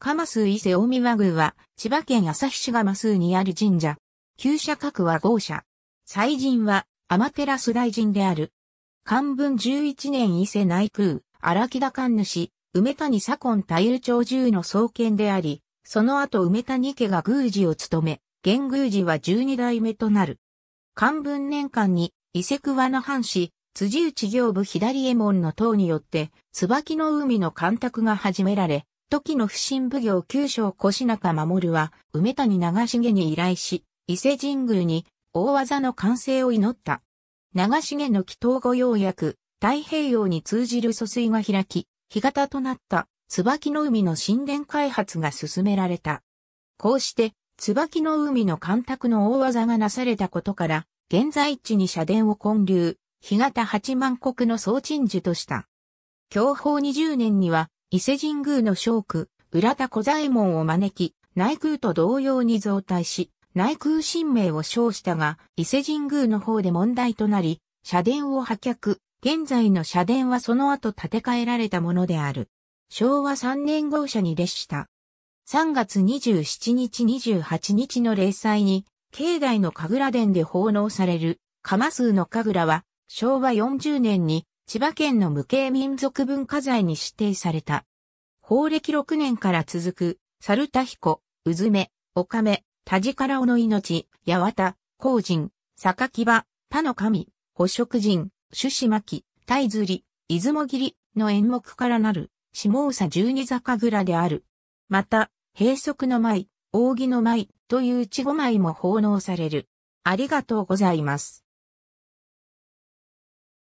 釜数伊勢大見和宮は、千葉県旭市釜数にある神社。旧社格は豪社。祭神は、天ス大神である。漢文11年伊勢内宮、荒木田神主、梅谷左近太夫長十の創建であり、その後梅谷家が宮司を務め、現宮司は十二代目となる。漢文年間に、伊勢桑の藩士、辻内行部左衛門の塔によって、椿の海の干拓が始められ、時の不審奉行九章品中守は、梅谷長重に依頼し、伊勢神宮に大技の完成を祈った。長重の祈祷御用約、太平洋に通じる疎水が開き、干潟となった椿の海の神殿開発が進められた。こうして、椿の海の干拓の大技がなされたことから、現在地に社殿を建立、干潟八万国の総鎮守とした。享保二十年には、伊勢神宮の将区、浦田小左衛門を招き、内宮と同様に増大し、内宮神明を称したが、伊勢神宮の方で問題となり、社殿を破却、現在の社殿はその後建て替えられたものである。昭和3年号車に列した。3月27日28日の例祭に、境内の神楽殿で奉納される、鎌数の神楽は、昭和40年に千葉県の無形民族文化財に指定された。法暦6年から続く、猿田彦、うずめ、おかめ、田地からおの命、八幡、光人、榊場、他の神、捕食人、種子巻、大釣り、出雲切りの演目からなる、下草十二坂蔵である。また、閉塞の舞、扇の舞という稚語舞も奉納される。ありがとうございます。